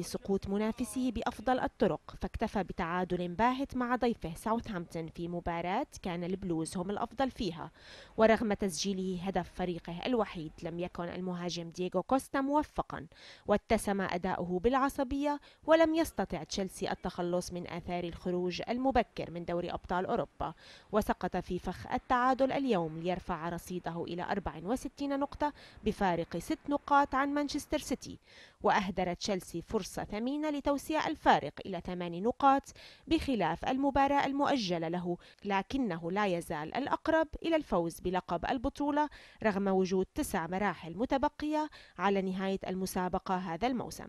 لسقوط منافسه بأفضل الطرق فاكتفى بتعادل باهت مع ضيفه ساوثهامبتون في مباراة كان البلوز هم الأفضل فيها ورغم تسجيله هدف فريقه الوحيد لم يكن المهاجم دييغو كوستا موفقا واتسم أداؤه بالعصبية ولم يستطع تشيلسي التخلص من آثار الخروج المبكر من دوري أبطال أوروبا وسقط في فخ التعادل اليوم ليرفع رصيده إلى 64 نقطة بفارق ست نقاط عن مانشستر سيتي وأهدر تشيلسي فرصة ثمينة لتوسيع الفارق إلى ثماني نقاط بخلاف المباراة المؤجلة له لكنه لا يزال الأقرب إلى الفوز بلقب البطولة رغم وجود تسع مراحل متبقية على نهاية المسابقة هذا الموسم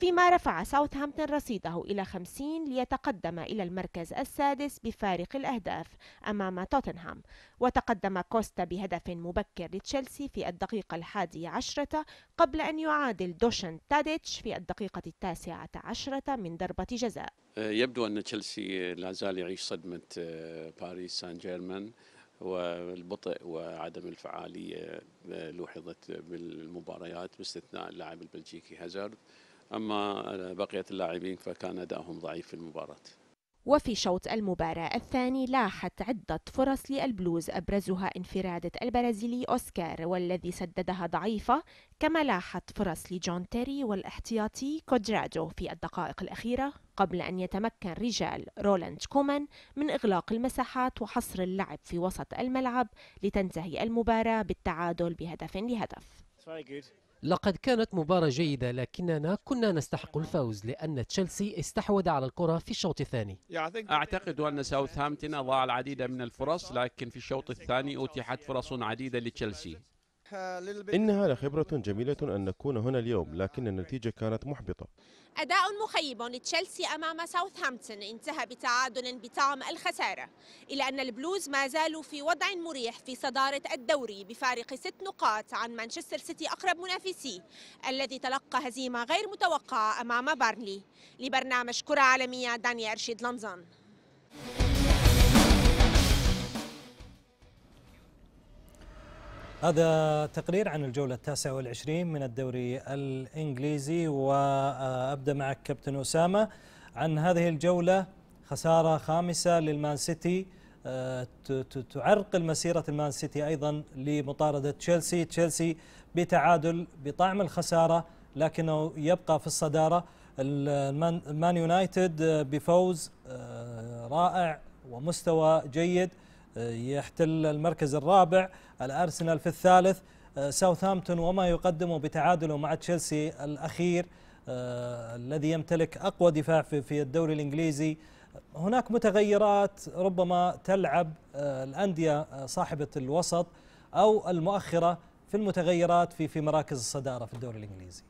فيما رفع ساوثهامبتون رصيده إلى 50 ليتقدم إلى المركز السادس بفارق الأهداف أمام توتنهام وتقدم كوستا بهدف مبكر لتشيلسي في الدقيقة الحادية عشرة قبل أن يعادل دوشن تاديتش في الدقيقة التاسعة عشرة من ضربة جزاء أه، يبدو أن تشيلسي لا زال يعيش صدمة أه، باريس سان جيرمان والبطء وعدم الفعالية أه، لوحظت بالمباريات باستثناء اللاعب البلجيكي هازارد أما بقية اللاعبين فكان أدائهم ضعيف في المباراة وفي شوط المباراة الثاني لاحت عدة فرص للبلوز أبرزها انفرادة البرازيلي أوسكار والذي سددها ضعيفة كما لاحت فرص لجون تيري والاحتياطي كودرادو في الدقائق الأخيرة قبل أن يتمكن رجال رولاند كومان من إغلاق المساحات وحصر اللعب في وسط الملعب لتنتهي المباراة بالتعادل بهدف لهدف لقد كانت مباراة جيدة لكننا كنا نستحق الفوز لأن تشيلسي استحوذ على الكرة في الشوط الثاني أعتقد أن ساوثهامبتون أضاع العديد من الفرص لكن في الشوط الثاني أتيحت فرص عديدة لتشيلسي إنها لخبرة جميلة أن نكون هنا اليوم لكن النتيجة كانت محبطة أداء مخيب لتشيلسي أمام ساوثهامبتون انتهى بتعادل بطعم الخسارة إلى أن البلوز ما زالوا في وضع مريح في صدارة الدوري بفارق ست نقاط عن مانشستر سيتي أقرب منافسيه الذي تلقى هزيمة غير متوقعة أمام بارنلي لبرنامج كرة عالمية دانيال أرشيد لنزان هذا تقرير عن الجولة التاسعة والعشرين من الدوري الإنجليزي وأبدأ معك كابتن أسامة عن هذه الجولة خسارة خامسة للمان سيتي آه، تعرقل مسيرة المان سيتي أيضا لمطاردة تشيلسي تشيلسي بتعادل بطعم الخسارة لكنه يبقى في الصدارة المان يونايتد بفوز آه، رائع ومستوى جيد آه، يحتل المركز الرابع الأرسنال في الثالث آه، ساوثهامبتون وما يقدمه بتعادله مع تشيلسي الأخير آه، الذي يمتلك أقوى دفاع في الدوري الإنجليزي هناك متغيرات ربما تلعب الأندية صاحبة الوسط أو المؤخرة في المتغيرات في في مراكز الصدارة في الدوري الإنجليزي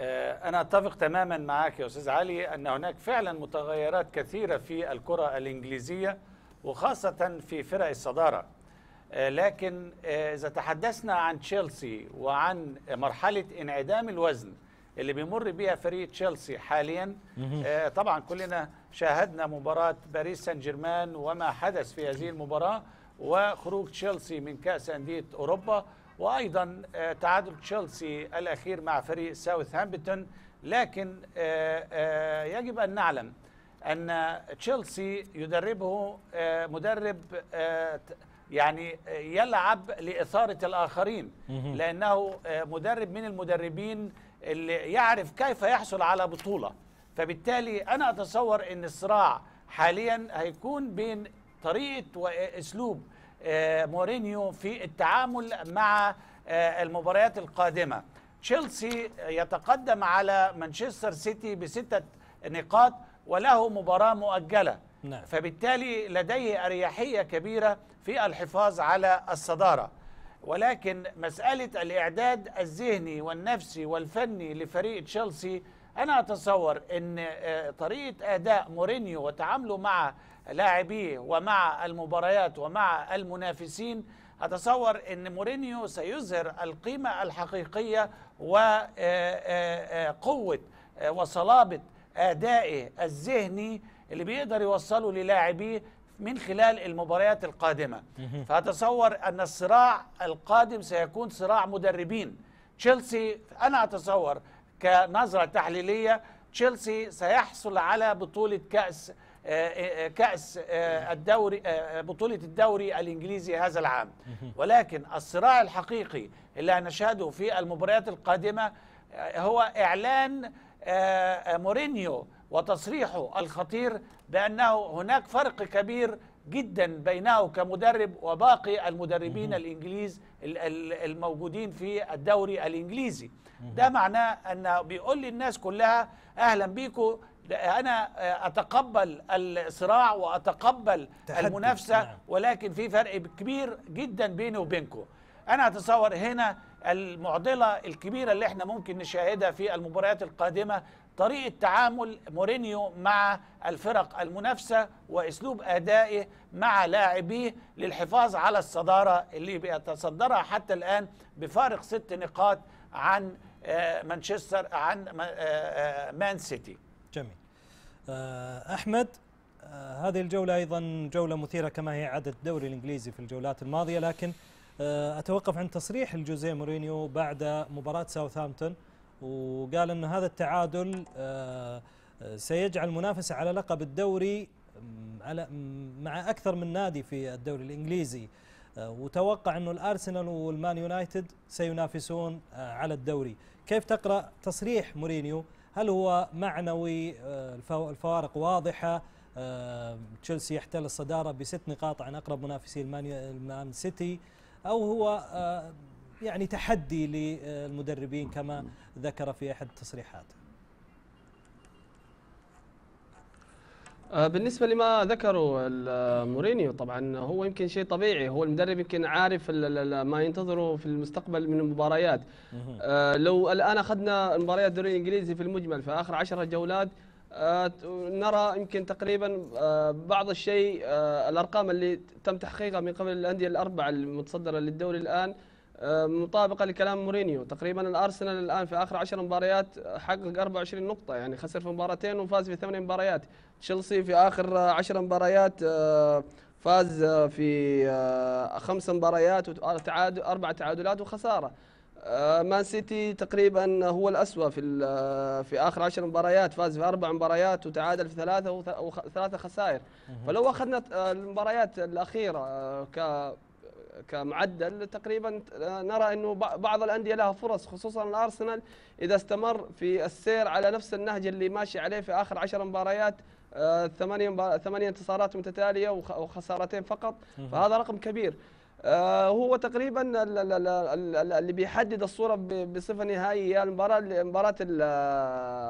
آه، أنا أتفق تماما معك يا أستاذ علي أن هناك فعلا متغيرات كثيرة في الكرة الإنجليزية وخاصة في فرق الصدارة آه، لكن آه، إذا تحدثنا عن تشيلسي وعن مرحلة انعدام الوزن اللي بيمر بها فريق تشيلسي حاليا طبعا كلنا شاهدنا مباراة باريس سان جيرمان وما حدث في هذه المباراة وخروج تشيلسي من كأس أندية أوروبا وايضا آه، تعادل تشيلسي الاخير مع فريق ساوثهامبتون لكن آه، آه، يجب ان نعلم ان تشيلسي يدربه مدرب يعني يلعب لاثاره الاخرين لانه مدرب من المدربين اللي يعرف كيف يحصل على بطوله فبالتالي انا اتصور ان الصراع حاليا هيكون بين طريقه واسلوب آه، مورينيو في التعامل مع آه، المباريات القادمة تشيلسي يتقدم على مانشستر سيتي بستة نقاط وله مباراة مؤجلة نعم. فبالتالي لديه أريحية كبيرة في الحفاظ على الصدارة ولكن مسألة الإعداد الذهني والنفسي والفني لفريق تشيلسي أنا أتصور أن آه، طريقة أداء مورينيو وتعامله مع لاعبيه ومع المباريات ومع المنافسين أتصور أن مورينيو سيظهر القيمة الحقيقية وقوة آه، آه، آه، وصلابة أدائه الذهني اللي بيقدر يوصله للاعبيه من خلال المباريات القادمة فأتصور أن الصراع القادم سيكون صراع مدربين تشيلسي أنا أتصور كنظرة تحليلية تشيلسي سيحصل على بطولة كأس آه، آه، كأس آه، الدوري بطولة الدوري الإنجليزي هذا العام ولكن الصراع الحقيقي اللي هنشهده في المباريات القادمة هو إعلان مورينيو وتصريحه الخطير بأنه هناك فرق كبير جدا بينه كمدرب وباقي المدربين الانجليز الموجودين في الدوري الانجليزي ده معناه أنه بيقول للناس كلها اهلا بيكم انا اتقبل الصراع واتقبل تحدي. المنافسه نعم. ولكن في فرق كبير جدا بيني وبينكم انا اتصور هنا المعضله الكبيره اللي احنا ممكن نشاهدها في المباريات القادمه طريقه تعامل مورينيو مع الفرق المنافسه واسلوب ادائه مع لاعبيه للحفاظ على الصداره اللي بيتصدرها حتى الان بفارق ست نقاط عن آه، مانشستر عن آه، آه، مان سيتي جميل آه، أحمد آه، هذه الجولة أيضا جولة مثيرة كما هي عادة الدوري الإنجليزي في الجولات الماضية لكن آه، أتوقف عن تصريح الجوزيه مورينيو بعد مباراة ساوثهامبتون وقال أن هذا التعادل سيجعل منافسة على لقب الدوري على مع أكثر من نادي في الدوري الإنجليزي وتوقع أنه الأرسنال والمان يونايتد سينافسون على الدوري كيف تقرأ تصريح مورينيو هل هو معنوي آه، الفوارق واضحة آه، تشيلسي يحتل الصدارة بست نقاط عن أقرب منافسي المان سيتي أو هو آه، يعني تحدي للمدربين كما ذكر في أحد تصريحاته آه، بالنسبه لما ذكره مورينيو طبعا هو يمكن شيء طبيعي هو المدرب يمكن عارف ما ينتظره في المستقبل من المباريات آه، لو الان اخذنا مباريات الدوري الانجليزي في المجمل في اخر 10 جولات آه، نرى يمكن تقريبا بعض الشيء الارقام اللي تم تحقيقها من قبل الانديه الاربعه المتصدره للدوري الان آه، مطابقه لكلام مورينيو تقريبا الارسنال الان في اخر 10 مباريات حقق 24 نقطه يعني خسر في مباراتين وفاز في ثمان مباريات تشيلسي في اخر 10 مباريات آه، فاز في آه، خمس مباريات وتعادل اربع تعادلات وخساره مان سيتي تقريبا هو الأسوأ في في اخر 10 مباريات فاز في اربع مباريات وتعادل في ثلاثه وثلاثه خسائر فلو اخذنا المباريات الاخيره ك كمعدل تقريبا آه، نرى انه بعض الانديه لها فرص خصوصا الارسنال اذا استمر في السير على نفس النهج اللي ماشي عليه في اخر 10 مباريات آه، ثمانية ثمانية انتصارات متتالية وخسارتين فقط فهذا رقم كبير آه، هو تقريبا اللي بيحدد الصوره بصفه نهائيه يعني المباراه المباراه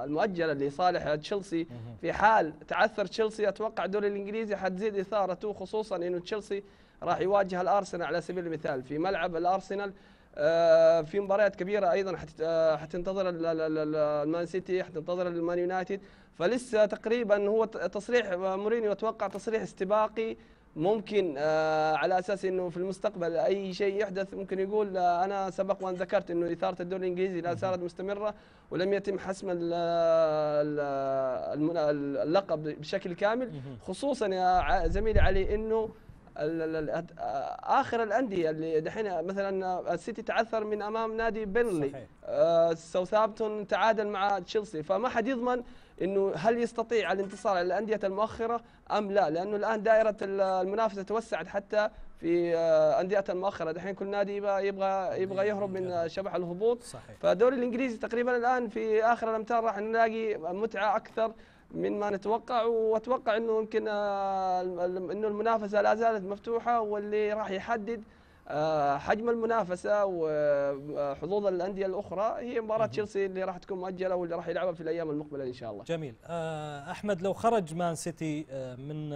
المؤجله لصالح تشيلسي في حال تعثر تشيلسي اتوقع الدوري الانجليزي حتزيد اثارته خصوصا انه تشيلسي راح يواجه الارسنال على سبيل المثال في ملعب الارسنال آه، في مباريات كبيره ايضا آه، حتنتظر المان سيتي حتنتظر المان يونايتد فلسه تقريبا هو تصريح مورينيو اتوقع تصريح استباقي ممكن آه، على اساس انه في المستقبل اي شيء يحدث ممكن يقول آه، انا سبق وان ذكرت انه اثاره الدوري الانجليزي لا زالت مستمره ولم يتم حسم اللقب بشكل كامل خصوصا يا زميلي علي انه آه، اخر الانديه اللي دحين مثلا السيتي تعثر من امام نادي آه ساوثهامبتون تعادل مع تشيلسي فما حد يضمن انه هل يستطيع الانتصار على الانديه المؤخره ام لا لانه الان دائره المنافسه توسعت حتى في آه، انديه المؤخره دحين كل نادي يبغى يبغى يبغى يهرب من شبح الهبوط صحيح. فالدوري الانجليزي تقريبا الان في اخر الامتار راح نلاقي متعه اكثر من ما نتوقع واتوقع انه يمكن آه، انه المنافسه لا زالت مفتوحه واللي راح يحدد آه، حجم المنافسه وحظوظ الانديه الاخرى هي مباراه تشيلسي اللي راح تكون مؤجله واللي راح يلعبها في الايام المقبله ان شاء الله. جميل آه، احمد لو خرج مان سيتي آه، من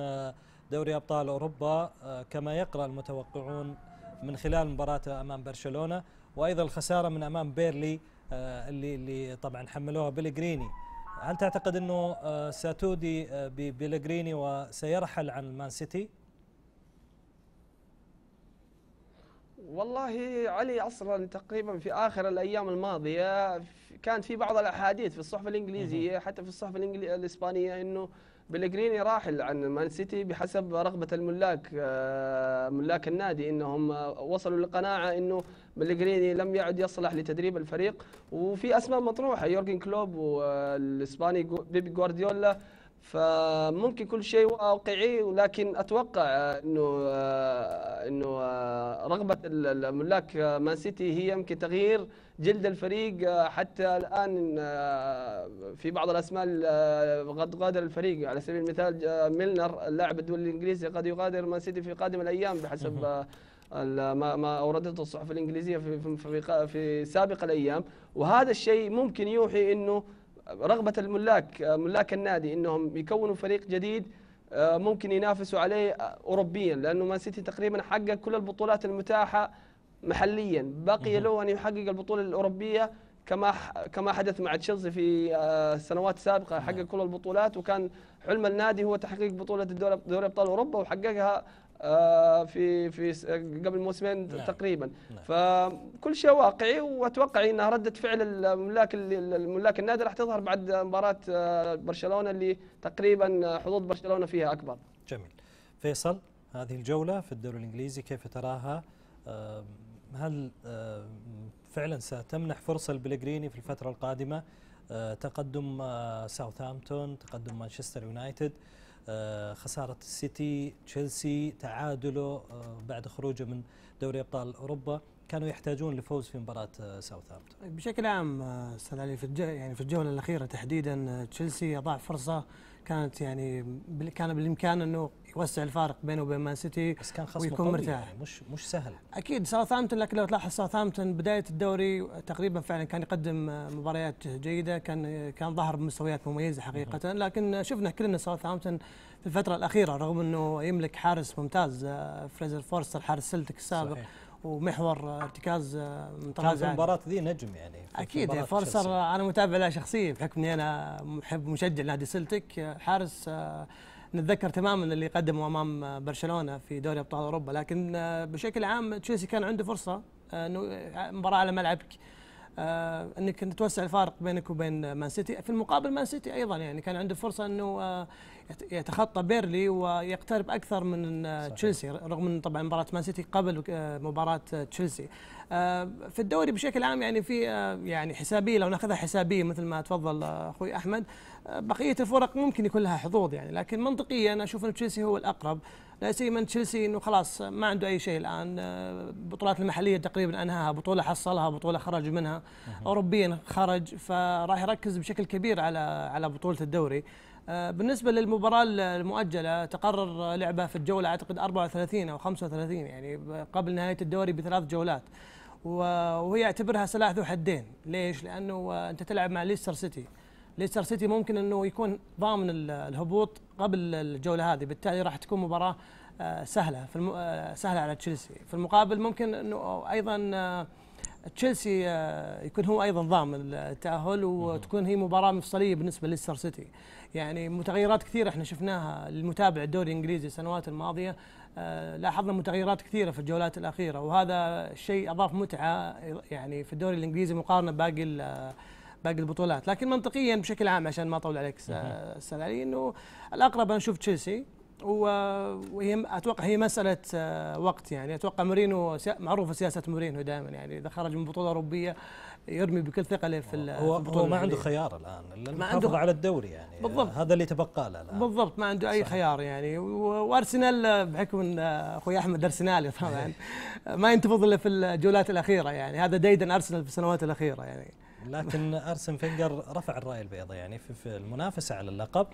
دوري ابطال اوروبا كما يقرا المتوقعون من خلال مباراته امام برشلونه وايضا الخساره من امام بيرلي اللي اللي طبعا حملوها بلغريني هل تعتقد انه ساتودي ببلغريني وسيرحل عن مان سيتي؟ والله علي اصلا تقريبا في اخر الايام الماضيه كانت في بعض الاحاديث في الصحف الانجليزيه حتى في الصحف الاسبانيه انه بلغريني راحل عن مان سيتي بحسب رغبه الملاك آه، ملاك النادي انهم آه، وصلوا لقناعه انه بلغريني لم يعد يصلح لتدريب الفريق وفي اسماء مطروحه يورجن كلوب والاسباني بيب جوارديولا فممكن كل شيء واقعي ولكن اتوقع انه انه رغبه الملاك مان سيتي هي يمكن تغيير جلد الفريق حتى الان في بعض الاسماء قد غادر الفريق على سبيل المثال ميلنر اللاعب الدولي الانجليزي قد يغادر مان سيتي في قادم الايام بحسب ما ما اوردته الصحف الانجليزيه في في في سابق الايام وهذا الشيء ممكن يوحي انه رغبة الملاك ملاك النادي أنهم يكونوا فريق جديد آه، ممكن ينافسوا عليه آه، أوروبيا لأنه مان سيتي تقريبا حقق كل البطولات المتاحة محليا بقي له أن يحقق البطولة الأوروبية كما كما حدث مع تشيلسي في السنوات آه، السابقه حقق نعم. كل البطولات وكان حلم النادي هو تحقيق بطوله الدوري ابطال اوروبا وحققها آه، في في قبل موسمين نعم. تقريبا نعم. فكل شيء واقعي واتوقع ان رده فعل الملاك الملاك النادي راح تظهر بعد مباراه آه، برشلونه اللي تقريبا حظوظ برشلونه فيها اكبر. جميل. فيصل هذه الجوله في الدوري الانجليزي كيف تراها؟ هل فعلا ستمنح فرصه لبلغريني في الفتره القادمه؟ آه، تقدم ساوثهامبتون، تقدم مانشستر يونايتد، آه، خسارة السيتي تشيلسي تعادله آه، بعد خروجه من دوري أبطال أوروبا كانوا يحتاجون لفوز في مباراة آه، ساوثهامبتون طيب، بشكل عام استاذ علي في يعني في الجولة الأخيرة تحديدا تشيلسي أضاع فرصة كانت يعني كان بالامكان انه يوسع الفارق بينه وبين مان سيتي بس كان خصم ويكون مرتاح يعني مش مش سهل اكيد ساوثهامبتون لكن لو تلاحظ ساوثهامبتون بدايه الدوري تقريبا فعلا كان يقدم مباريات جيده كان كان ظهر بمستويات مميزه حقيقه لكن شفنا كلنا ساوثهامبتون في الفتره الاخيره رغم انه يملك حارس ممتاز فريزر آه، فورستر حارس سلتك السابق صحيح. ومحور ارتكاز آه، من طراز في المباراه ذي نجم يعني اكيد فورسر انا متابع له شخصيا بحكم اني انا محب مشجع نادي سلتك آه، حارس آه، نتذكر تماما اللي قدمه امام برشلونه في دوري ابطال اوروبا لكن بشكل عام تشيلسي كان عنده فرصه انه مباراه على ملعبك انك توسع الفارق بينك وبين مان سيتي في المقابل مان سيتي ايضا يعني كان عنده فرصه انه يتخطى بيرلي ويقترب اكثر من تشيلسي رغم ان طبعا مباراه مان سيتي قبل مباراه تشيلسي آه، في الدوري بشكل عام يعني في آه، يعني حسابيه لو ناخذها حسابيه مثل ما تفضل اخوي احمد آه، بقيه الفرق ممكن يكون لها حظوظ يعني لكن منطقيا انا اشوف ان تشيلسي هو الاقرب لا سيما تشيلسي انه خلاص ما عنده اي شيء الان البطولات آه، المحليه تقريبا انهاها بطوله حصلها بطوله خرج منها اوروبيا خرج فراح يركز بشكل كبير على على بطوله الدوري آه، بالنسبة للمباراة المؤجلة تقرر لعبها في الجولة أعتقد 34 أو 35 يعني قبل نهاية الدوري بثلاث جولات وهي اعتبرها سلاح ذو حدين ليش؟ لأنه آه، أنت تلعب مع ليستر سيتي ليستر سيتي ممكن انه يكون ضامن الهبوط قبل الجوله هذه بالتالي راح تكون مباراه آه، سهله في الم... آه، سهله على تشيلسي في المقابل ممكن انه ايضا آه، تشيلسي يكون هو ايضا ضامن التاهل وتكون هي مباراه مفصليه بالنسبه لليستر سيتي يعني متغيرات كثيره احنا شفناها المتابع الدوري الانجليزي السنوات الماضيه لاحظنا متغيرات كثيره في الجولات الاخيره وهذا الشيء اضاف متعه يعني في الدوري الانجليزي مقارنه باقي باقي البطولات لكن منطقيا بشكل عام عشان ما اطول عليك استاذ علي انه الاقرب انا اشوف تشيلسي وهي اتوقع هي مساله آه، وقت يعني اتوقع مورينو معروفه سياسه مورينو دائما يعني اذا خرج من بطوله اوروبيه يرمي بكل ثقله في هو البطوله هو ما عنده خيار الان لانه ما عنده على الدوري يعني بالضبط هذا اللي تبقى له الان بالضبط ما عنده اي صحيح. خيار يعني وارسنال بحكم ان آه، اخوي احمد ارسنالي طبعا ما ينتفض الا في الجولات الاخيره يعني هذا ديدن ارسنال في السنوات الاخيره يعني لكن ارسن فينجر رفع الراي البيضاء يعني في المنافسه على اللقب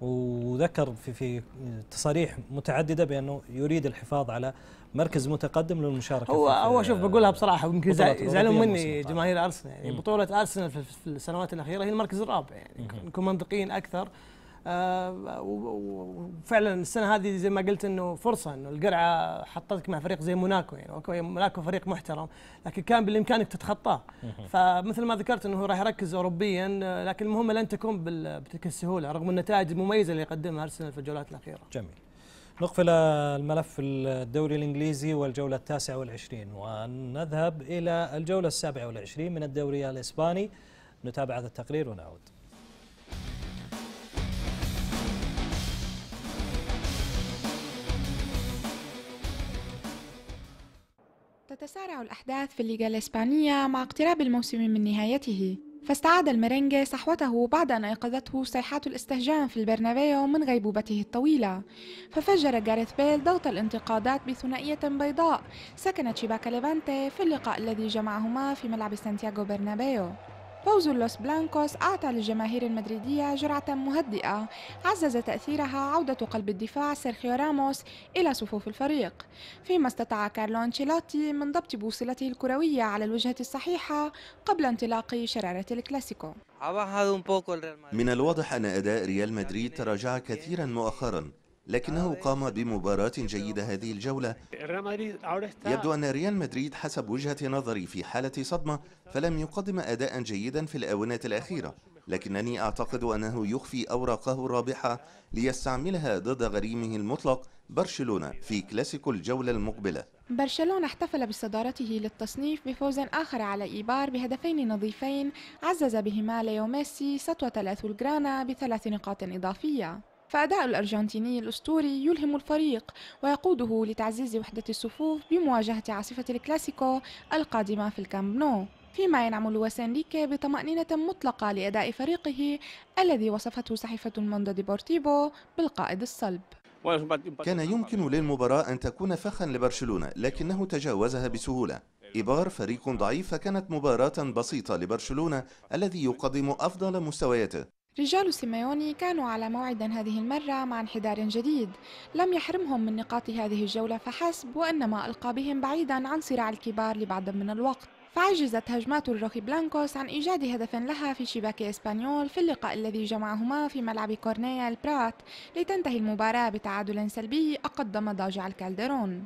وذكر في في تصاريح متعدده بانه يريد الحفاظ على مركز متقدم للمشاركه هو هو شوف بقولها بصراحه يمكن يزعلون مني جماهير ارسنال يعني بطوله ارسنال في السنوات الاخيره هي المركز الرابع يعني نكون منطقيين اكثر آه، وفعلا السنه هذه زي ما قلت انه فرصه انه القرعه حطتك مع فريق زي موناكو يعني اوكي موناكو فريق محترم لكن كان بالامكان انك تتخطاه فمثل ما ذكرت انه راح يركز اوروبيا لكن المهمه لن تكون بتلك السهوله رغم النتائج المميزه اللي يقدمها ارسنال في الجولات الاخيره. جميل. نقفل الملف الدوري الإنجليزي والجولة التاسعة والعشرين ونذهب إلى الجولة السابعة والعشرين من الدوري الإسباني نتابع هذا التقرير ونعود تتسارع الأحداث في الليغا الإسبانية مع اقتراب الموسم من نهايته فاستعاد المرينجي صحوته بعد أن أيقظته صيحات الاستهجان في البرنابيو من غيبوبته الطويلة ففجر جاريث بيل ضغط الانتقادات بثنائية بيضاء سكنت شباك ليفانتي في اللقاء الذي جمعهما في ملعب سانتياغو برنابيو فوز لوس بلانكوس أعطى للجماهير المدريدية جرعة مهدئة عزز تأثيرها عودة قلب الدفاع سيرخيو راموس إلى صفوف الفريق فيما استطاع كارلو أنشيلوتي من ضبط بوصلته الكروية على الوجهة الصحيحة قبل انطلاق شرارة الكلاسيكو من الواضح أن أداء ريال مدريد تراجع كثيرا مؤخرا لكنه قام بمباراة جيدة هذه الجولة يبدو أن ريال مدريد حسب وجهة نظري في حالة صدمة فلم يقدم أداء جيدا في الآونة الأخيرة لكنني أعتقد أنه يخفي أوراقه الرابحة ليستعملها ضد غريمه المطلق برشلونة في كلاسيكو الجولة المقبلة برشلونة احتفل بصدارته للتصنيف بفوز آخر على إيبار بهدفين نظيفين عزز بهما ليو ميسي سطوة الأثول الجرانا بثلاث نقاط إضافية فأداء الأرجنتيني الأسطوري يلهم الفريق ويقوده لتعزيز وحدة الصفوف بمواجهة عاصفة الكلاسيكو القادمة في الكامب نو فيما ينعم لويس انريكي بطمأنينة مطلقة لأداء فريقه الذي وصفته صحيفة الموندا ديبورتيبو بالقائد الصلب كان يمكن للمباراة أن تكون فخا لبرشلونة لكنه تجاوزها بسهولة إبار فريق ضعيف فكانت مباراة بسيطة لبرشلونة الذي يقدم أفضل مستوياته رجال سيميوني كانوا على موعد هذه المرة مع انحدار جديد لم يحرمهم من نقاط هذه الجولة فحسب وإنما ألقى بهم بعيدا عن صراع الكبار لبعض من الوقت فعجزت هجمات الروخي بلانكوس عن إيجاد هدف لها في شباك إسبانيول في اللقاء الذي جمعهما في ملعب كورنيا البرات لتنتهي المباراة بتعادل سلبي أقدم مضاجع الكالديرون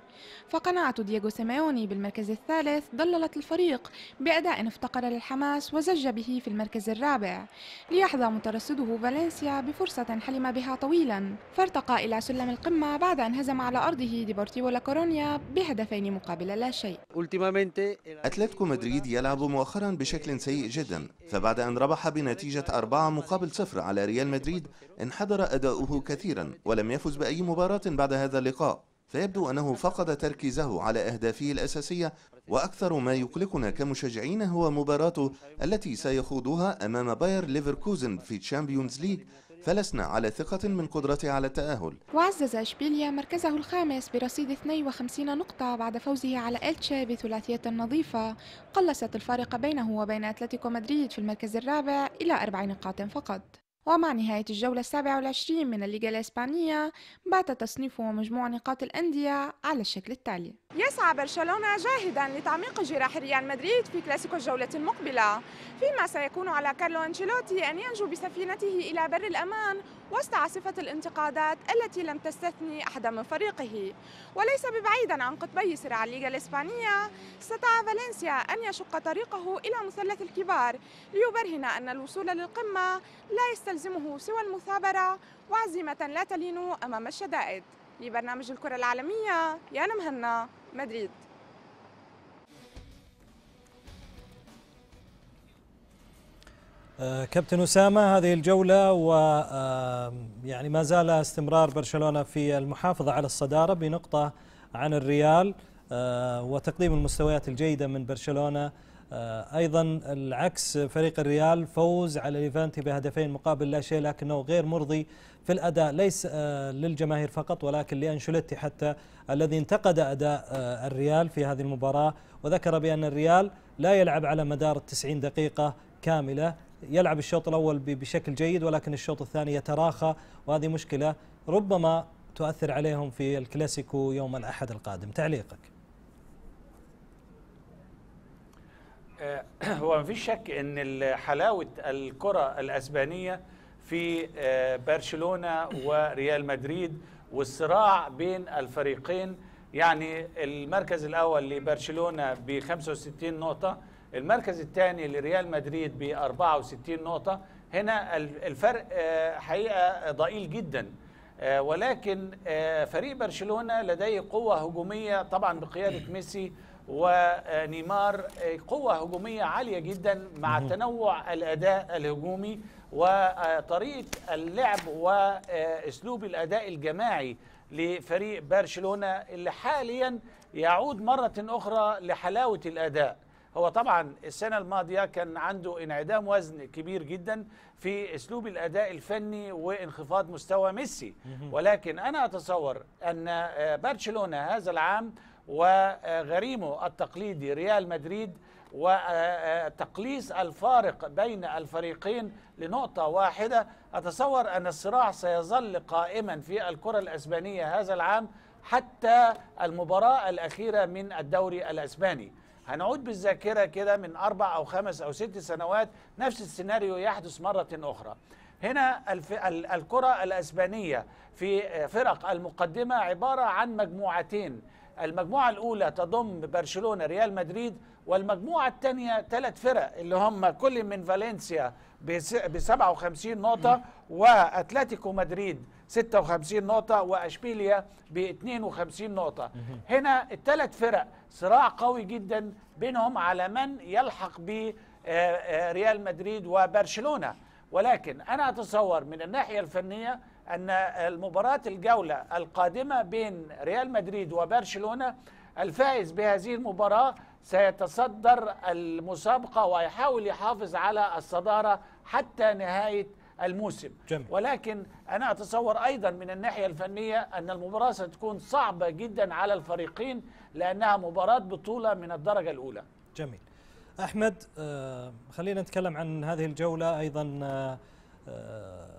فقناعة دييغو سيميوني بالمركز الثالث ضللت الفريق بأداء افتقر للحماس وزج به في المركز الرابع ليحظى مترصده فالنسيا بفرصة حلم بها طويلا فارتقى إلى سلم القمة بعد أن هزم على أرضه ديبورتيو لا كورونيا بهدفين مقابل لا شيء مدريد يلعب مؤخرا بشكل سيء جدا فبعد أن ربح بنتيجة أربعة مقابل صفر على ريال مدريد انحدر أداؤه كثيرا ولم يفز بأي مباراة بعد هذا اللقاء فيبدو أنه فقد تركيزه على أهدافه الأساسية وأكثر ما يقلقنا كمشجعين هو مباراته التي سيخوضها أمام باير ليفركوزن في تشامبيونز ليج فلسنا على ثقة من قدرته على التأهل وعزز إشبيليا مركزه الخامس برصيد 52 نقطة بعد فوزه على إلتشي بثلاثية نظيفة قلصت الفارق بينه وبين أتلتيكو مدريد في المركز الرابع إلى أربع نقاط فقط ومع نهاية الجولة السابعة والعشرين من الليغا الإسبانية بات تصنيف ومجموع نقاط الأندية على الشكل التالي يسعى برشلونة جاهدا لتعميق جراح ريال مدريد في كلاسيكو الجولة المقبلة فيما سيكون على كارلو أنشيلوتي أن ينجو بسفينته إلى بر الأمان وسط عاصفة الانتقادات التي لم تستثني أحدا من فريقه وليس ببعيدا عن قطبي سرع الليغا الإسبانية استطاع فالنسيا أن يشق طريقه إلى مثلث الكبار ليبرهن أن الوصول للقمة لا يستلزمه سوى المثابرة وعزيمة لا تلين أمام الشدائد لبرنامج الكرة العالمية يانا مهنا مدريد آه، كابتن أسامة هذه الجولة و آه، يعني ما زال استمرار برشلونة في المحافظة على الصدارة بنقطة عن الريال آه، وتقديم المستويات الجيدة من برشلونة أيضا العكس فريق الريال فوز على ليفانتي بهدفين مقابل لا شيء لكنه غير مرضي في الأداء ليس للجماهير فقط ولكن لأنشلتي حتى الذي انتقد أداء الريال في هذه المباراة وذكر بأن الريال لا يلعب على مدار 90 دقيقة كاملة يلعب الشوط الاول بشكل جيد ولكن الشوط الثاني يتراخى وهذه مشكله ربما تؤثر عليهم في الكلاسيكو يوم الاحد القادم تعليقك آه، هو ما فيش شك ان حلاوه الكره الاسبانيه في آه، برشلونه وريال مدريد والصراع بين الفريقين يعني المركز الاول لبرشلونه ب 65 نقطه المركز الثاني لريال مدريد ب 64 نقطة هنا الفرق آه، حقيقة ضئيل جدا آه، ولكن آه، فريق برشلونة لديه قوة هجومية طبعا بقيادة ميسي ونيمار قوة هجومية عالية جدا مع تنوع الأداء الهجومي وطريقة اللعب وأسلوب الأداء الجماعي لفريق برشلونة اللي حاليا يعود مرة أخرى لحلاوة الأداء هو طبعا السنة الماضية كان عنده انعدام وزن كبير جدا في اسلوب الاداء الفني وانخفاض مستوى ميسي ولكن انا اتصور ان آه، برشلونة هذا العام وغريمه آه، التقليدي ريال مدريد وتقليص آه، الفارق بين الفريقين لنقطة واحدة أتصور أن الصراع سيظل قائما في الكرة الأسبانية هذا العام حتى المباراة الأخيرة من الدوري الأسباني هنعود بالذاكرة كده من أربع أو خمس أو ست سنوات نفس السيناريو يحدث مرة أخرى هنا الف... ال... الكرة الأسبانية في فرق المقدمة عبارة عن مجموعتين المجموعة الأولى تضم برشلونة ريال مدريد والمجموعة الثانية ثلاث فرق اللي هم كل من فالنسيا ب 57 نقطة وأتلتيكو مدريد 56 نقطة وأشبيليا ب 52 نقطة هنا الثلاث فرق صراع قوي جدا بينهم على من يلحق ب آه، آه، ريال مدريد وبرشلونة ولكن أنا أتصور من الناحية الفنية أن المباراة الجولة القادمة بين ريال مدريد وبرشلونة الفائز بهذه المباراة سيتصدر المسابقة ويحاول يحافظ على الصدارة حتى نهاية الموسم جميل. ولكن أنا أتصور أيضا من الناحية الفنية أن المباراة ستكون صعبة جدا على الفريقين لأنها مباراة بطولة من الدرجة الأولى جميل أحمد آه، خلينا نتكلم عن هذه الجولة أيضا آه، آه،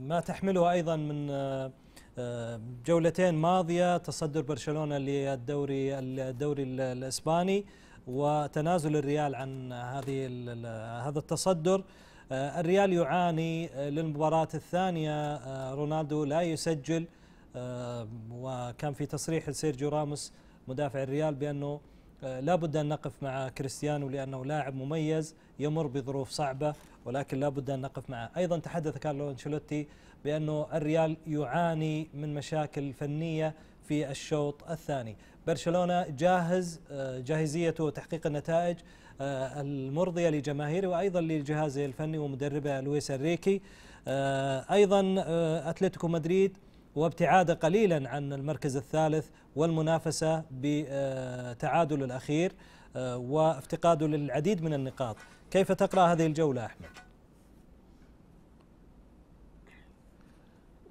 ما تحمله ايضا من آه، آه، جولتين ماضيه تصدر برشلونه للدوري الدوري الاسباني وتنازل الريال عن هذه هذا التصدر آه، الريال يعاني للمباراة الثانية رونالدو لا يسجل وكان في تصريح لسيرجيو راموس مدافع الريال بأنه آه، لابد أن نقف مع كريستيانو لأنه لاعب مميز يمر بظروف صعبة ولكن لابد أن نقف معه أيضا تحدث كارلو أنشيلوتي بأنه الريال يعاني من مشاكل فنية في الشوط الثاني برشلونة جاهز آه، جاهزيته وتحقيق النتائج آه، المرضية لجماهيره وأيضا لجهازه الفني ومدربه لويس الريكي أيضا أتلتيكو مدريد وابتعاده قليلا عن المركز الثالث والمنافسه بتعادل الاخير آه، وافتقاده للعديد من النقاط كيف تقرا هذه الجوله احمد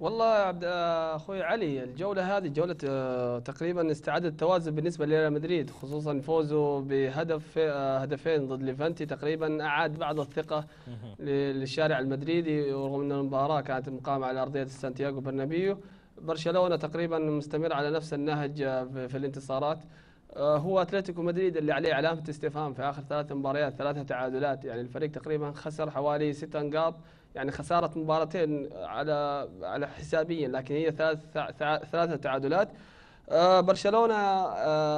والله يا عبد آه، اخوي علي الجوله هذه جوله آه، تقريبا استعاد التوازن بالنسبه لريال مدريد خصوصا فوزه بهدف هدفين ضد ليفانتي تقريبا اعاد بعض الثقه للشارع المدريدي رغم ان المباراه كانت مقامه على ارضيه سانتياغو برنابيو برشلونه تقريبا مستمر على نفس النهج آه، في الانتصارات آه، هو اتلتيكو مدريد اللي عليه علامه استفهام في اخر ثلاث مباريات ثلاثه تعادلات يعني الفريق تقريبا خسر حوالي ست نقاط يعني خساره مباراتين على على حسابيا لكن هي ثلاث ثلاثه تعادلات آه، برشلونه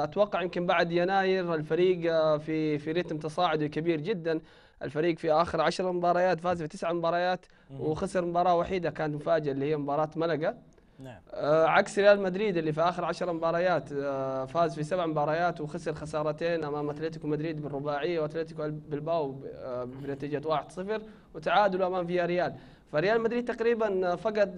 اتوقع يمكن بعد يناير الفريق في في ريتم تصاعدي كبير جدا الفريق في اخر 10 مباريات فاز في تسع مباريات وخسر مباراه وحيده كانت مفاجاه اللي هي مباراه ملقا نعم آه، عكس ريال مدريد اللي في اخر 10 مباريات آه، فاز في سبع مباريات وخسر خسارتين امام اتلتيكو مدريد بالرباعيه واتلتيكو بلباو آه، بنتيجه 1-0 وتعادل امام فيا ريال فريال مدريد تقريبا فقد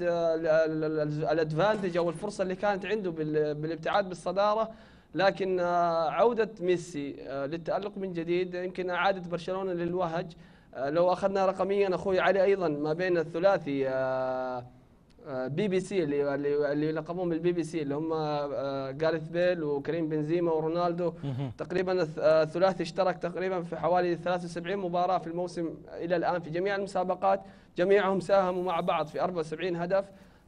الادفانتج او الفرصه اللي كانت عنده بالابتعاد بالصداره لكن عوده ميسي للتالق من جديد يمكن اعادت برشلونه للوهج لو اخذنا رقميا اخوي علي ايضا ما بين الثلاثي بي بي سي اللي اللي يلقبون بالبي بي سي اللي هم آه، جاريث بيل وكريم بنزيما ورونالدو تقريبا آه، الثلاثي اشترك تقريبا في حوالي 73 مباراه في الموسم الى الان في جميع المسابقات جميعهم ساهموا مع بعض في 74 هدف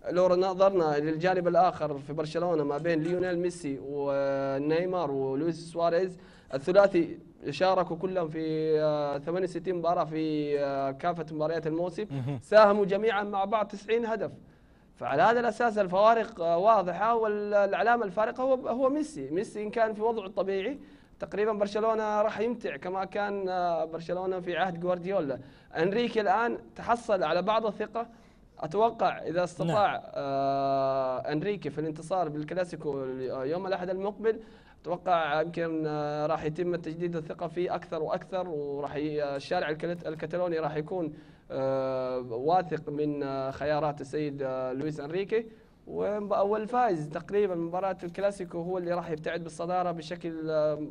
لو نظرنا للجانب الاخر في برشلونه ما بين ليونيل ميسي ونيمار آه، ولويس سواريز الثلاثي شاركوا كلهم في 68 مباراه في كافه مباريات الموسم ساهموا جميعا مع بعض 90 هدف فعلى هذا الاساس الفوارق آه، واضحه والعلامه الفارقه هو هو ميسي، ميسي ان كان في وضعه الطبيعي تقريبا برشلونه راح يمتع كما كان آه، برشلونه في عهد جوارديولا، انريكي الان تحصل على بعض الثقه اتوقع اذا نعم. استطاع نعم. آه انريكي في الانتصار بالكلاسيكو يوم الاحد المقبل اتوقع يمكن آه، راح يتم تجديد الثقه فيه اكثر واكثر وراح الشارع الكتالوني راح يكون آه، واثق من آه، خيارات السيد آه، لويس انريكي والفائز تقريبا مباراة الكلاسيكو هو اللي راح يبتعد بالصدارة بشكل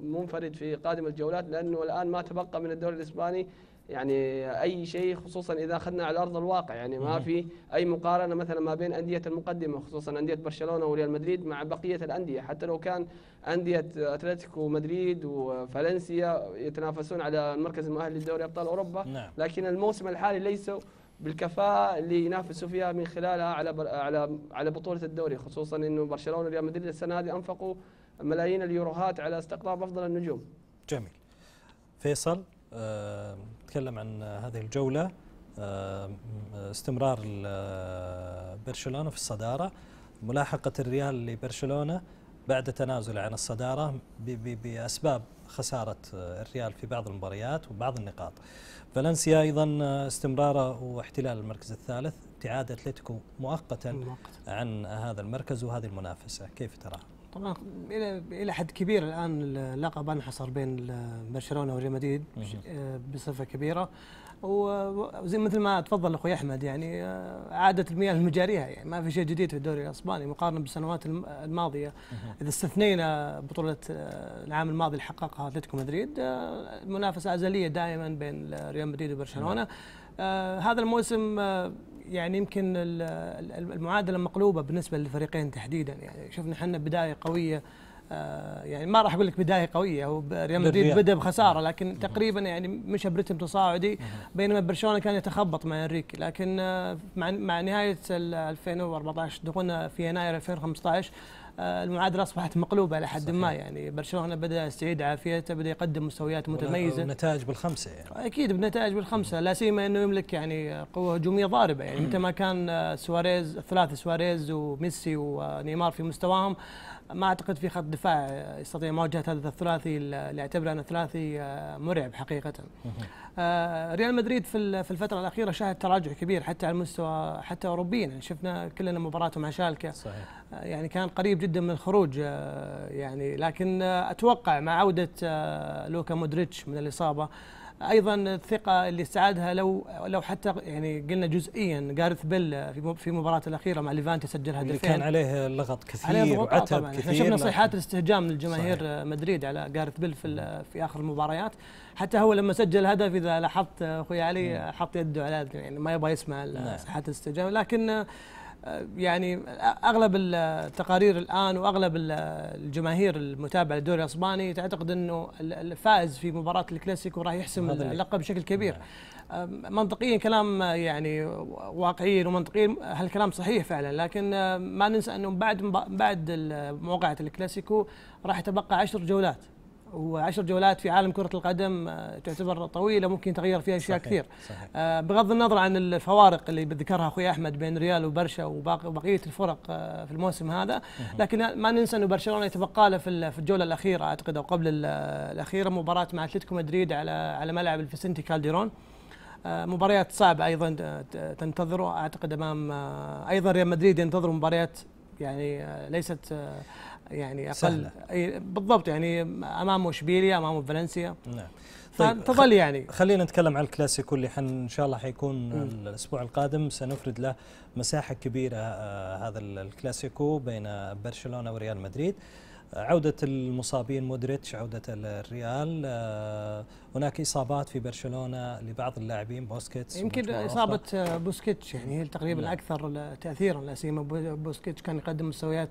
منفرد في قادم الجولات لأنه الآن ما تبقى من الدوري الإسباني يعني اي شيء خصوصا اذا اخذنا على ارض الواقع يعني ما في اي مقارنه مثلا ما بين انديه المقدمه خصوصا انديه برشلونه وريال مدريد مع بقيه الانديه حتى لو كان انديه اتلتيكو مدريد وفالنسيا يتنافسون على المركز المؤهل لدوري ابطال اوروبا نعم. لكن الموسم الحالي ليسوا بالكفاءه اللي ينافسوا فيها من خلالها على على على بطوله الدوري خصوصا انه برشلونه وريال مدريد السنه هذه انفقوا ملايين اليوروهات على استقطاب افضل النجوم. جميل. فيصل آه، نتكلم عن هذه الجولة آه، استمرار آه، برشلونة في الصدارة ملاحقة الريال لبرشلونة بعد تنازل عن الصدارة بأسباب خسارة آه، الريال في بعض المباريات وبعض النقاط فالنسيا أيضا استمراره واحتلال المركز الثالث ابتعاد أتلتيكو مؤقتا عن هذا المركز وهذه المنافسة كيف تراها؟ طبعا الى الى حد كبير الان اللقب انحصر بين برشلونه وريال مدريد آه، بصفه كبيره وزي مثل ما تفضل اخوي احمد يعني آه، عاده المياه المجاريه يعني ما في شيء جديد في الدوري الاسباني مقارنه بالسنوات الماضيه اذا استثنينا بطوله آه، العام الماضي اللي حققها اتلتيكو مدريد المنافسه ازليه دائما بين ريال مدريد وبرشلونه نعم. هذا الموسم يعني يمكن المعادله مقلوبه بالنسبه للفريقين تحديدا يعني شفنا احنا بدايه قويه آه، يعني ما راح اقول لك بدايه قويه هو ريال مدريد بدا بخساره لكن تقريبا يعني مشى برتم تصاعدي بينما برشلونه كان يتخبط مع انريكي لكن آه، مع مع نهايه 2014 دخولنا في يناير 2015 آه، المعادله اصبحت مقلوبه الى حد ما يعني برشلونه بدا يستعيد عافيته بدا يقدم مستويات متميزه نتائج بالخمسه يعني اكيد بنتائج بالخمسه لا سيما انه يملك يعني قوه هجوميه ضاربه يعني متى ما كان آه، سواريز ثلاث سواريز وميسي ونيمار في مستواهم ما اعتقد في خط دفاع يستطيع مواجهه هذا الثلاثي اللي اعتبره انا ثلاثي آه، مرعب حقيقه آه، ريال مدريد في في الفتره الاخيره شهد تراجع كبير حتى على المستوى حتى اوروبيا يعني شفنا كلنا مباراته مع شالكه صحيح. آه، يعني كان قريب جدا من الخروج آه، يعني لكن اتوقع مع عوده لوكا مودريتش من الاصابه ايضا الثقه اللي استعادها لو لو حتى يعني قلنا جزئيا جارث بيل في مباراه الاخيره مع ليفانتي سجل هدفين اللي كان عليه لغط كثير عليه وعتب كثير احنا شفنا صيحات الاستهجان من الجماهير مدريد على جارث بيل في في اخر المباريات حتى هو لما سجل هدف اذا لاحظت اخوي علي حط يده على يعني ما يبغى يسمع نعم. حتى استجابه لكن آه، يعني اغلب التقارير الان واغلب الجماهير المتابعه للدوري الاسباني تعتقد انه الفائز في مباراه الكلاسيكو راح يحسم اللقب بشكل كبير نعم. آه، منطقيا كلام آه، يعني واقعيا ومنطقيا هالكلام صحيح فعلا لكن ما ننسى انه بعد بعد موقعة الكلاسيكو راح يتبقى عشر جولات وعشر جولات في عالم كرة القدم آه، تعتبر طويلة ممكن يتغير فيها أشياء كثير صحيح آه، بغض النظر عن الفوارق اللي بذكرها أخوي أحمد بين ريال وبرشا وبقية الفرق آه، في الموسم هذا لكن ما ننسى أنه برشلونة يتبقى له في الجولة الأخيرة أعتقد أو قبل الأخيرة مباراة مع أتلتيكو مدريد على على ملعب الفيسنتي كالديرون مباريات صعبة أيضا تنتظره أعتقد أمام أيضا ريال مدريد ينتظر مباريات يعني ليست يعني اقل سهلة. أي بالضبط يعني امامه اشبيليا امامه فالنسيا نعم طيب تظل يعني خلينا نتكلم عن الكلاسيكو اللي حن ان شاء الله حيكون م. الاسبوع القادم سنفرد له مساحه كبيره آه، هذا الكلاسيكو بين برشلونه وريال مدريد آه، عودة المصابين مودريتش عودة الريال آه، هناك إصابات في برشلونة لبعض اللاعبين بوسكيتس يمكن إصابة بوسكيتش يعني هي تقريبا الأكثر نعم. تأثيرا لا سيما بوسكيتش كان يقدم مستويات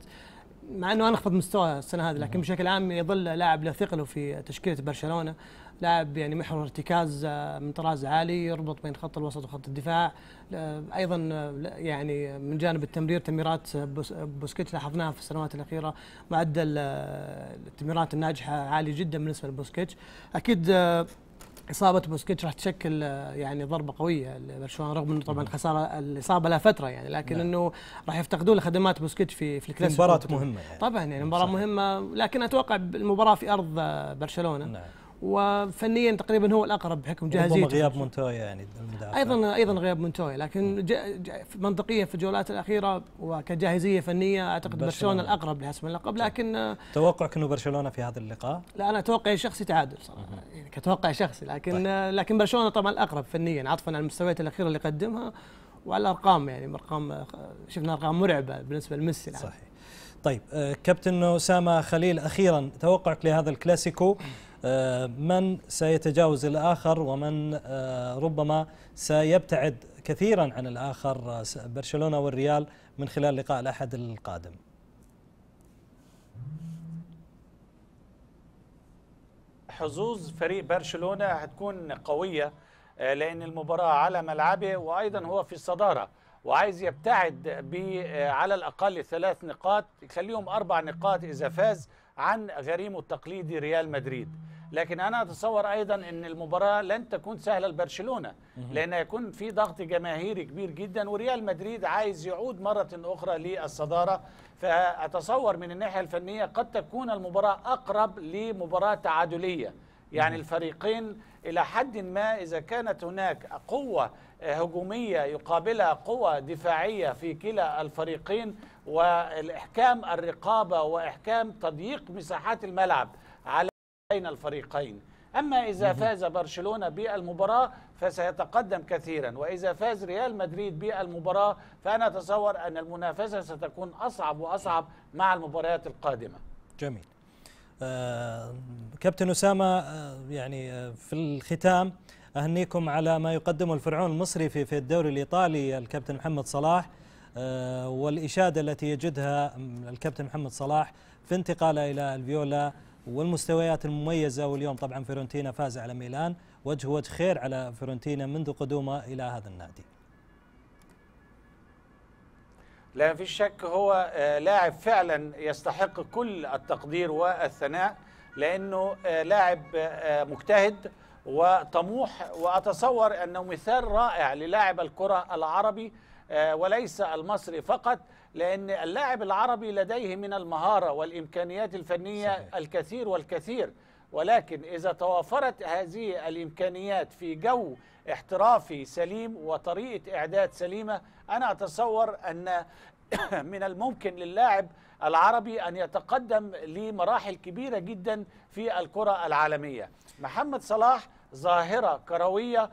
مع انه انخفض مستواه السنه هذه لكن بشكل عام يظل لاعب له ثقله في تشكيله برشلونه لاعب يعني محور ارتكاز آه، من طراز عالي يربط بين خط الوسط وخط الدفاع ايضا آه، يعني من جانب التمرير تمريرات بوسكيتش لاحظناها في السنوات الاخيره معدل آه، التمريرات الناجحه عالي جدا بالنسبه لبوسكيتش اكيد اصابه بوسكيتش راح تشكل آه، يعني ضربه قويه لبرشلونه رغم انه طبعا نعم. خساره الاصابه لها فتره يعني لكن نعم. انه راح يفتقدون لخدمات بوسكيتش في في الكلاسيكو مباراه مهمه يعني. طبعا يعني نعم، مباراه مهمه لكن اتوقع المباراه في ارض آه، برشلونه نعم. وفنيا تقريبا هو الاقرب بحكم يعني جاهزيته ربما غياب مونتويا يعني المدافع ايضا ايضا غياب مونتويا لكن جا جا منطقيا في الجولات الاخيره وكجاهزيه فنيه اعتقد برشلونه الاقرب لحسم اللقب طيب. لكن آه، توقعك انه برشلونه في هذا اللقاء؟ لا انا توقعي الشخصي تعادل صراحه يعني كتوقع شخصي لكن طيب. آه، لكن برشلونه طبعا الاقرب فنيا عطفا على المستويات الاخيره اللي قدمها وعلى يعني، الارقام يعني آه، ارقام شفنا ارقام مرعبه بالنسبه لميسي صحيح طيب كابتن اسامه خليل اخيرا توقعك لهذا الكلاسيكو آه، من سيتجاوز الآخر ومن آه، ربما سيبتعد كثيرا عن الآخر آه، برشلونة والريال من خلال لقاء الأحد القادم حظوظ فريق برشلونة هتكون قوية لأن المباراة على ملعبه وأيضا هو في الصدارة وعايز يبتعد على الأقل ثلاث نقاط يخليهم أربع نقاط إذا فاز عن غريمه التقليدي ريال مدريد لكن انا اتصور ايضا ان المباراه لن تكون سهله لبرشلونه لان يكون في ضغط جماهيري كبير جدا وريال مدريد عايز يعود مره اخرى للصداره فاتصور من الناحيه الفنيه قد تكون المباراه اقرب لمباراه تعادليه يعني الفريقين إلى حد ما إذا كانت هناك قوة هجومية يقابلها قوة دفاعية في كلا الفريقين والإحكام الرقابة وإحكام تضييق مساحات الملعب على بين الفريقين أما إذا فاز برشلونة بالمباراة فسيتقدم كثيرا وإذا فاز ريال مدريد بالمباراة فأنا أتصور أن المنافسة ستكون أصعب وأصعب مع المباريات القادمة جميل آه كابتن أسامة آه، يعني آه، في الختام أهنيكم على ما يقدمه الفرعون المصري في, في الدوري الإيطالي الكابتن محمد صلاح آه، والإشادة التي يجدها الكابتن محمد صلاح في انتقاله إلى الفيولا والمستويات المميزة واليوم طبعا فيرونتينا فاز على ميلان وجه وجه خير على فيرونتينا منذ قدومه إلى هذا النادي لا في شك هو آه، لاعب فعلا يستحق كل التقدير والثناء لأنه آه، لاعب آه، مجتهد وطموح وأتصور أنه مثال رائع للاعب الكرة العربي وليس المصري فقط لأن اللاعب العربي لديه من المهارة والإمكانيات الفنية صحيح. الكثير والكثير ولكن إذا توافرت هذه الإمكانيات في جو احترافي سليم وطريقة إعداد سليمة أنا أتصور أن من الممكن للاعب العربي أن يتقدم لمراحل كبيرة جدا في الكرة العالمية محمد صلاح ظاهرة كروية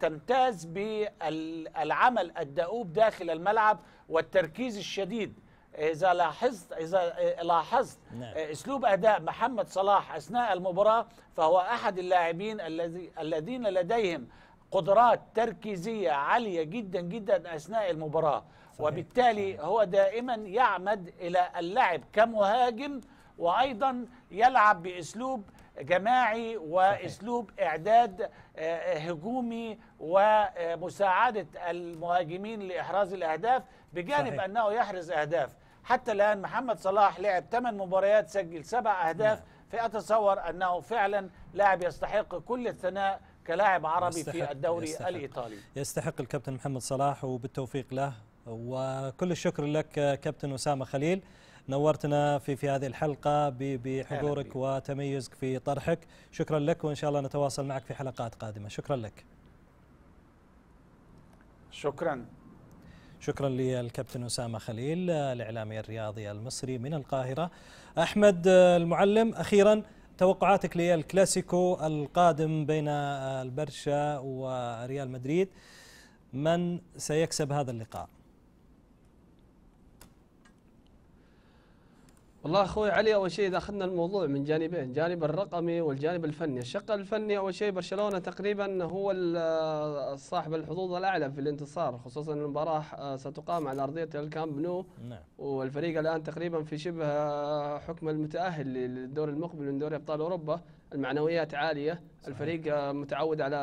تمتاز بالعمل الدؤوب داخل الملعب والتركيز الشديد إذا لاحظت إذا لاحظت نعم. أسلوب أداء محمد صلاح أثناء المباراة فهو أحد اللاعبين الذي الذين لديهم قدرات تركيزية عالية جدا جدا أثناء المباراة صحيح. وبالتالي هو دائما يعمد إلى اللعب كمهاجم وأيضا يلعب بأسلوب جماعي واسلوب اعداد آه، آه، هجومي ومساعده المهاجمين لاحراز الاهداف بجانب صحيح. انه يحرز اهداف حتى الان محمد صلاح لعب 8 مباريات سجل 7 اهداف نعم. فاتصور انه فعلا لاعب يستحق كل الثناء كلاعب عربي يستحق في الدوري يستحق الايطالي يستحق الكابتن محمد صلاح وبالتوفيق له وكل الشكر لك آه، كابتن اسامه خليل نورتنا في في هذه الحلقه بحضورك وتميزك في طرحك شكرا لك وان شاء الله نتواصل معك في حلقات قادمه شكرا لك شكرا شكرا للكابتن أسامة خليل الإعلامي الرياضي المصري من القاهرة أحمد المعلم أخيرا توقعاتك للكلاسيكو القادم بين آه، البرشا وريال مدريد من سيكسب هذا اللقاء؟ والله اخوي علي اول شيء اذا اخذنا الموضوع من جانبين، جانب الرقمي والجانب الفني، الشق الفني اول شيء برشلونه تقريبا هو صاحب الحظوظ الاعلى في الانتصار خصوصا المباراه آه، ستقام على ارضيه الكامب نو نعم والفريق الان تقريبا في شبه آه، حكم المتاهل للدور المقبل من دوري ابطال اوروبا، المعنويات عاليه، صحيح. الفريق آه، متعود على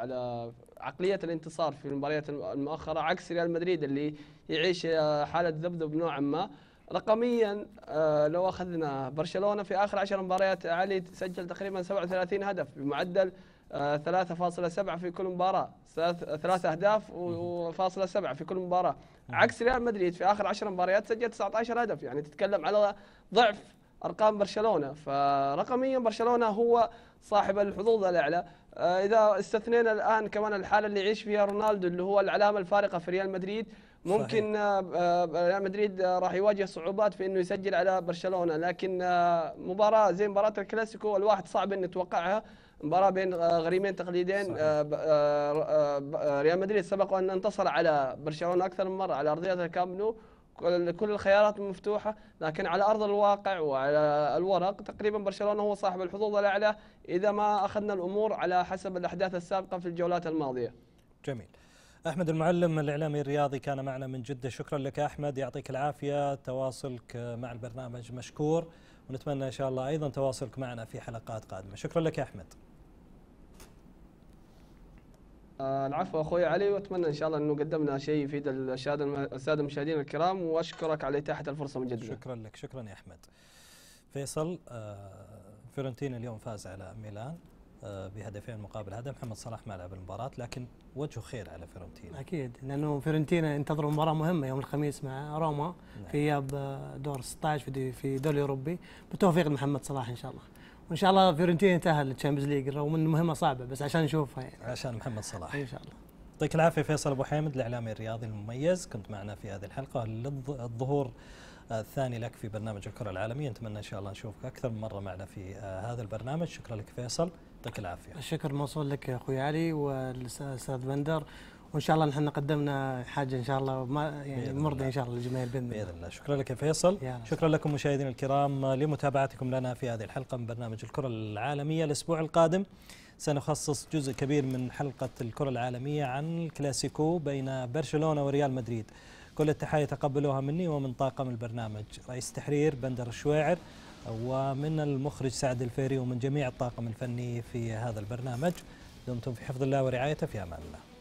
على عقليه الانتصار في المباريات المؤخره عكس ريال مدريد اللي يعيش حاله ذبذب نوعا ما. رقميا آه، لو اخذنا برشلونه في اخر 10 مباريات علي سجل تقريبا 37 هدف بمعدل 3.7 آه، في كل مباراة ثلاث أهداف وفاصلة سبعة في كل مباراة عكس ريال مدريد في آخر 10 مباريات سجل 19 هدف يعني تتكلم على ضعف أرقام برشلونة فرقميا برشلونة هو صاحب الحظوظ الأعلى آه، إذا استثنينا الآن كمان الحالة اللي يعيش فيها رونالدو اللي هو العلامة الفارقة في ريال مدريد ممكن آه، آه، ريال مدريد آه، راح يواجه صعوبات في انه يسجل على برشلونه لكن مباراه زي مباراه الكلاسيكو الواحد صعب انه يتوقعها مباراه بين غريمين تقليدين ريال مدريد سبق ان انتصر على برشلونه اكثر من مره على ارضيه الكامب نو كل الخيارات مفتوحه لكن على ارض الواقع وعلى الورق تقريبا برشلونه هو صاحب الحظوظ الاعلى اذا ما اخذنا الامور على حسب الاحداث السابقه في الجولات الماضيه. جميل. أحمد المعلم الإعلامي الرياضي كان معنا من جدة شكرا لك أحمد يعطيك العافية تواصلك مع البرنامج مشكور ونتمنى إن شاء الله أيضا تواصلك معنا في حلقات قادمة شكرا لك أحمد آه، العفو اخوي علي واتمنى ان شاء الله انه قدمنا شيء يفيد الساده المشاهدين الكرام واشكرك على اتاحه الفرصه من جديد. شكرا لك شكرا يا احمد. فيصل آه، فيرنتينا اليوم فاز على ميلان بهدفين مقابل هدف محمد صلاح ما لعب المباراه لكن وجهه خير على فيرنتينا اكيد لانه فيرنتينا انتظروا مباراه مهمه يوم الخميس مع روما نعم. في اياب آه، دور 16 في دوري اوروبي بالتوفيق لمحمد صلاح ان شاء الله وان شاء الله فيرنتينا تاهل للتشامبيونز ليج رغم انه مهمه صعبه بس عشان نشوفها يعني. عشان محمد صلاح ان شاء الله يعطيك العافيه فيصل ابو حامد الاعلامي الرياضي المميز كنت معنا في هذه الحلقه للظهور آه، الثاني لك في برنامج الكره العالميه نتمنى ان شاء الله نشوفك اكثر من مره معنا في آه، هذا البرنامج شكرا لك فيصل يعطيك العافيه. الشكر موصول لك يا اخوي علي والاستاذ بندر وان شاء الله نحن قدمنا حاجه ان شاء الله ما يعني مرضي ان شاء الله للجميع باذن الله. باذن الله، شكرا لك يا فيصل، يا شكرا لكم مشاهدينا الكرام لمتابعتكم لنا في هذه الحلقه من برنامج الكره العالميه الاسبوع القادم. سنخصص جزء كبير من حلقة الكرة العالمية عن الكلاسيكو بين برشلونة وريال مدريد كل التحايا تقبلوها مني ومن طاقم البرنامج رئيس تحرير بندر الشويعر ومن المخرج سعد الفيري ومن جميع الطاقم الفني في هذا البرنامج دمتم في حفظ الله ورعايته في أمان الله